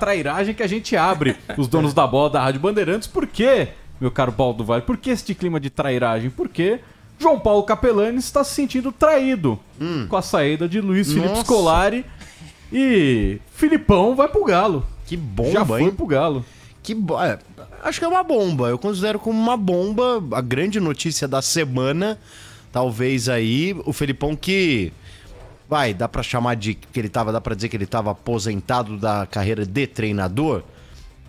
trairagem que a gente abre os donos da bola da Rádio Bandeirantes. Por quê, meu caro Paulo do Vale? Por que este clima de trairagem? Porque João Paulo Capelani está se sentindo traído hum. com a saída de Luiz Nossa. Felipe Scolari e Filipão vai pro Galo. Que bomba, Já foi hein? pro Galo. Que bo... É, acho que é uma bomba. Eu considero como uma bomba a grande notícia da semana. Talvez aí o Felipão que vai, dá para chamar de que ele tava, dá para dizer que ele estava aposentado da carreira de treinador?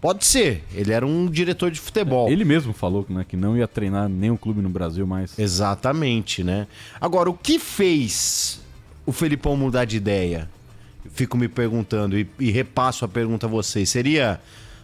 Pode ser, ele era um diretor de futebol. Ele mesmo falou né, que não ia treinar nenhum clube no Brasil mais. Exatamente, né? Agora, o que fez o Felipão mudar de ideia? Fico me perguntando e, e repasso a pergunta a vocês. Seria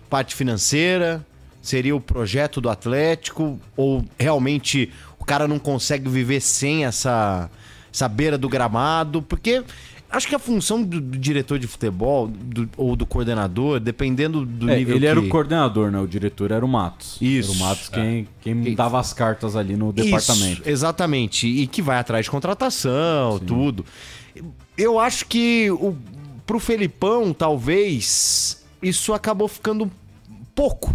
parte financeira? Seria o projeto do Atlético? Ou realmente o cara não consegue viver sem essa, essa beira do gramado, porque acho que a função do, do diretor de futebol do, ou do coordenador, dependendo do é, nível Ele que... era o coordenador, né? O diretor era o Matos. Isso. Era o Matos é. quem, quem dava as cartas ali no departamento. Isso, exatamente. E que vai atrás de contratação, Sim. tudo. Eu acho que o, pro Felipão, talvez, isso acabou ficando pouco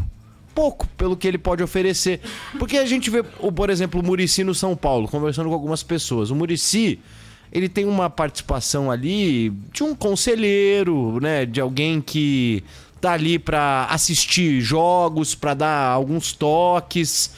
pouco pelo que ele pode oferecer. Porque a gente vê, por exemplo, o Murici no São Paulo, conversando com algumas pessoas. O Murici, ele tem uma participação ali de um conselheiro, né? De alguém que tá ali para assistir jogos, para dar alguns toques.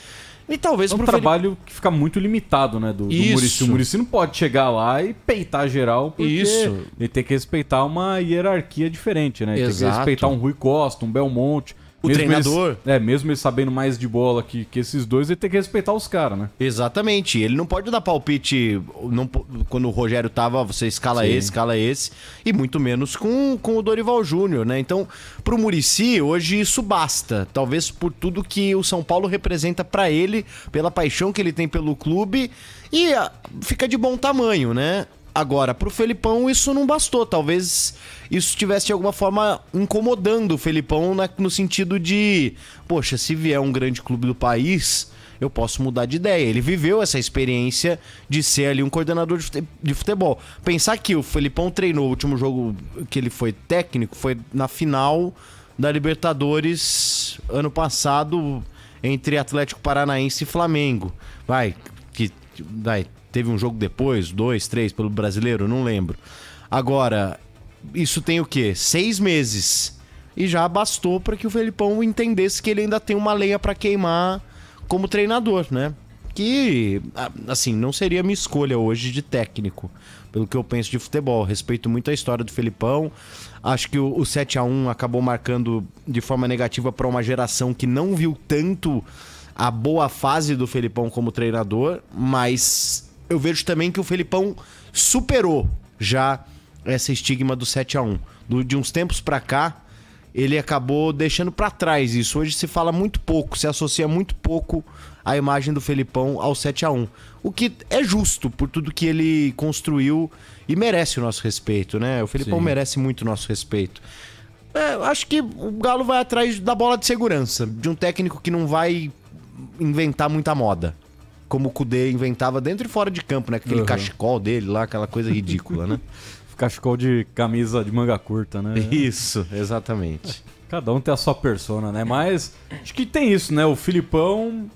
E talvez é um trabalho Felipe... que fica muito limitado, né? Do, do Murici. O Murici não pode chegar lá e peitar geral, porque Isso. ele tem que respeitar uma hierarquia diferente, né? Ele Exato. tem que respeitar um Rui Costa, um Belmonte o mesmo treinador. Eles, é, mesmo ele sabendo mais de bola que, que esses dois, ele tem que respeitar os caras, né? Exatamente. Ele não pode dar palpite não, quando o Rogério tava, você escala Sim. esse, escala esse, e muito menos com, com o Dorival Júnior, né? Então, pro Murici, hoje isso basta. Talvez por tudo que o São Paulo representa para ele, pela paixão que ele tem pelo clube, e ah, fica de bom tamanho, né? Agora, pro Felipão isso não bastou. Talvez isso estivesse de alguma forma incomodando o Felipão né, no sentido de, poxa, se vier um grande clube do país, eu posso mudar de ideia. Ele viveu essa experiência de ser ali um coordenador de futebol. Pensar que o Felipão treinou o último jogo que ele foi técnico foi na final da Libertadores ano passado entre Atlético Paranaense e Flamengo. Vai, que vai teve um jogo depois, dois, três, pelo brasileiro, não lembro. Agora, isso tem o quê? Seis meses. E já bastou para que o Felipão entendesse que ele ainda tem uma lenha para queimar como treinador, né? Que, assim, não seria minha escolha hoje de técnico, pelo que eu penso de futebol. Respeito muito a história do Felipão. Acho que o, 7 a 1 acabou marcando de forma negativa para uma geração que não viu tanto a boa fase do Felipão como treinador, mas eu vejo também que o Felipão superou já esse estigma do 7 a 1 do, De uns tempos para cá, ele acabou deixando para trás isso. Hoje se fala muito pouco, se associa muito pouco a imagem do Felipão ao 7 a 1 O que é justo por tudo que ele construiu e merece o nosso respeito, né? O Felipão Sim. merece muito o nosso respeito. É, acho que o Galo vai atrás da bola de segurança, de um técnico que não vai inventar muita moda como o Kudê inventava dentro e fora de campo, né? Aquele uhum. cachecol dele lá, aquela coisa ridícula, né? cachecol de camisa de manga curta, né? Isso, exatamente. Cada um tem a sua persona, né? Mas acho que tem isso, né? O Filipão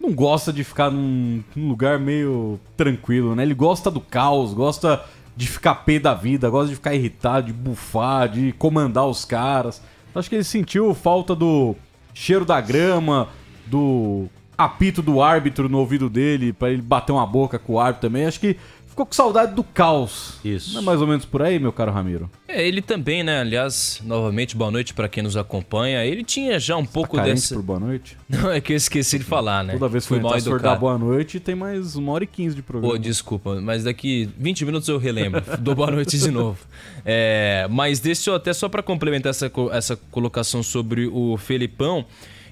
não gosta de ficar num, num lugar meio tranquilo, né? Ele gosta do caos, gosta de ficar pé da vida, gosta de ficar irritado, de bufar, de comandar os caras. Acho que ele sentiu falta do cheiro da grama, do apito do árbitro no ouvido dele, para ele bater uma boca com o árbitro também. Acho que ficou com saudade do caos. Isso. Não é mais ou menos por aí, meu caro Ramiro? É, ele também, né? Aliás, novamente, boa noite para quem nos acompanha. Ele tinha já um tá pouco tá dessa. Por boa noite? Não, é que eu esqueci de falar, né? Toda vez que Fui eu mal dar boa noite, tem mais uma hora e quinze de programa. Pô, desculpa, mas daqui 20 minutos eu relembro. Dou boa noite de novo. É, mas deixa eu até só para complementar essa, essa colocação sobre o Felipão.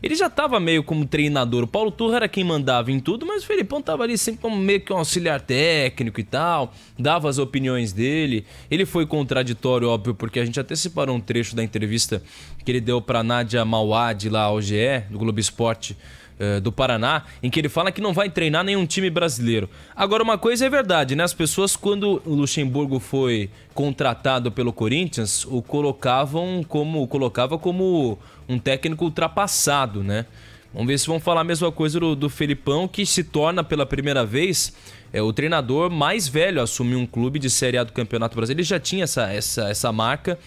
Ele já estava meio como treinador. O Paulo Turra era quem mandava em tudo, mas o Felipão estava ali sempre como meio que um auxiliar técnico e tal, dava as opiniões dele. Ele foi contraditório, óbvio, porque a gente até separou um trecho da entrevista que ele deu para Nádia Mauad lá ao GE, do Globo Esporte, eh, do Paraná, em que ele fala que não vai treinar nenhum time brasileiro. Agora, uma coisa é verdade, né? As pessoas, quando o Luxemburgo foi contratado pelo Corinthians, o colocavam como. colocava como um técnico ultrapassado, né? Vamos ver se vão falar a mesma coisa do, do Felipão, que se torna pela primeira vez é, o treinador mais velho a assumir um clube de Série A do Campeonato Brasileiro. Ele já tinha essa, essa, essa marca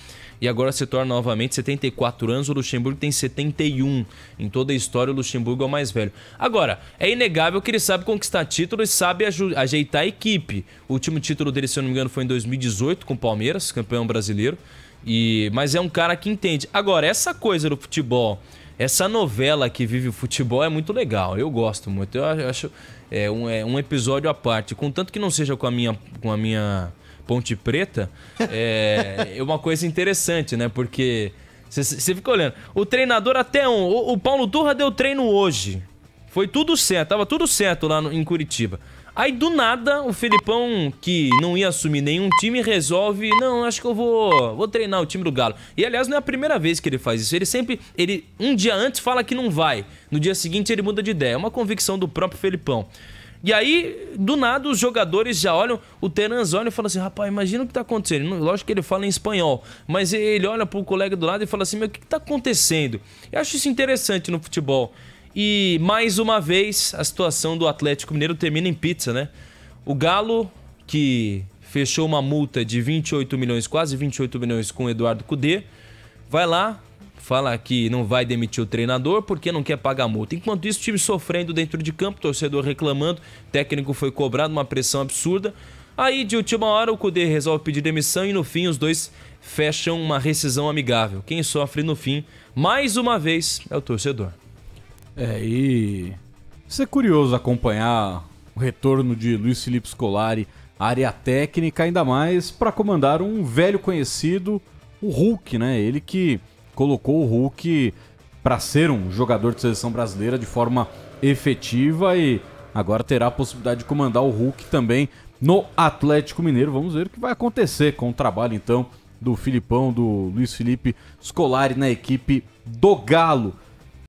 e agora se torna novamente 74 anos. O Luxemburgo tem 71. Em toda a história, o Luxemburgo é o mais velho. Agora, é inegável que ele sabe conquistar títulos e sabe ajeitar a equipe. O último título dele, se eu não me engano, foi em 2018 com o Palmeiras, campeão brasileiro. E, mas é um cara que entende. Agora, essa coisa do futebol, essa novela que vive o futebol é muito legal. Eu gosto muito. Eu acho é um, é um episódio à parte. Contanto que não seja com a minha, com a minha Ponte Preta, é, é uma coisa interessante, né? Porque você fica olhando. O treinador até um. O, o Paulo Turra deu treino hoje. Foi tudo certo, tava tudo certo lá no, em Curitiba. Aí do nada, o Felipão, que não ia assumir nenhum time, resolve, não, acho que eu vou, vou treinar o time do Galo. E aliás, não é a primeira vez que ele faz isso. Ele sempre, ele um dia antes fala que não vai, no dia seguinte ele muda de ideia. É uma convicção do próprio Felipão. E aí, do nada, os jogadores já olham, o Terans olha e fala assim, rapaz, imagina o que tá acontecendo. Lógico que ele fala em espanhol, mas ele olha pro colega do lado e fala assim, meu, o que, que tá acontecendo? Eu acho isso interessante no futebol. E, mais uma vez, a situação do Atlético Mineiro termina em pizza, né? O Galo, que fechou uma multa de 28 milhões, quase 28 milhões com o Eduardo Cudê, vai lá, fala que não vai demitir o treinador porque não quer pagar multa. Enquanto isso, time sofrendo dentro de campo, torcedor reclamando, técnico foi cobrado, uma pressão absurda. Aí, de última hora, o Cudê resolve pedir demissão e no fim os dois fecham uma rescisão amigável. Quem sofre no fim, mais uma vez, é o torcedor. É, e isso é curioso acompanhar o retorno de Luiz Felipe Scolari à área técnica, ainda mais para comandar um velho conhecido, o Hulk, né? Ele que colocou o Hulk para ser um jogador de seleção brasileira de forma efetiva e agora terá a possibilidade de comandar o Hulk também no Atlético Mineiro. Vamos ver o que vai acontecer com o trabalho então do Filipão, do Luiz Felipe Scolari na equipe do Galo.